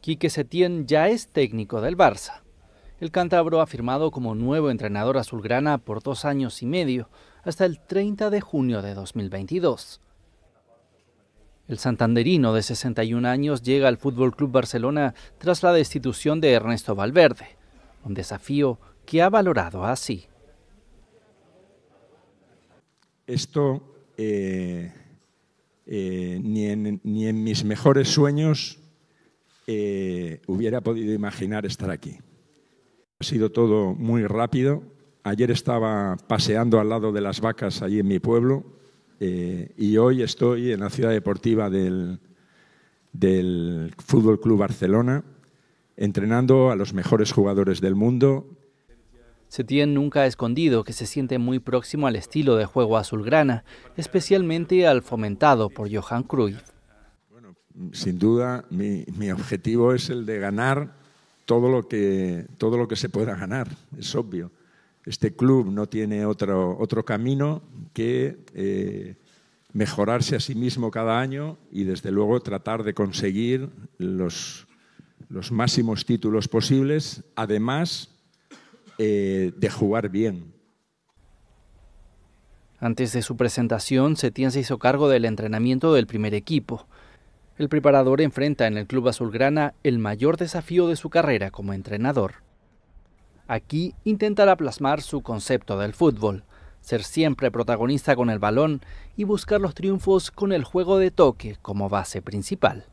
Quique Setién ya es técnico del Barça. El cántabro ha firmado como nuevo entrenador azulgrana por dos años y medio, hasta el 30 de junio de 2022. El santanderino de 61 años llega al Fútbol Club Barcelona tras la destitución de Ernesto Valverde, un desafío que ha valorado así. Esto eh, eh, ni en mis mejores sueños eh, hubiera podido imaginar estar aquí. Ha sido todo muy rápido. Ayer estaba paseando al lado de las vacas allí en mi pueblo eh, y hoy estoy en la ciudad deportiva del, del Fútbol Club Barcelona entrenando a los mejores jugadores del mundo. Setién nunca ha escondido que se siente muy próximo al estilo de juego azulgrana, especialmente al fomentado por Johan Cruyff sin duda, mi, objetivo es el de ganar todo lo, que, todo lo que se pueda ganar, es obvio. Este club no tiene otro, otro camino que eh, mejorarse a sí mismo cada año y, desde luego, tratar de conseguir los, los máximos títulos posibles, además eh, de jugar bien. Antes de su presentación, Setién se hizo cargo del entrenamiento del primer equipo el preparador enfrenta en el club azulgrana el mayor desafío de su carrera como entrenador. Aquí intentará plasmar su concepto del fútbol, ser siempre protagonista con el balón y buscar los triunfos con el juego de toque como base principal.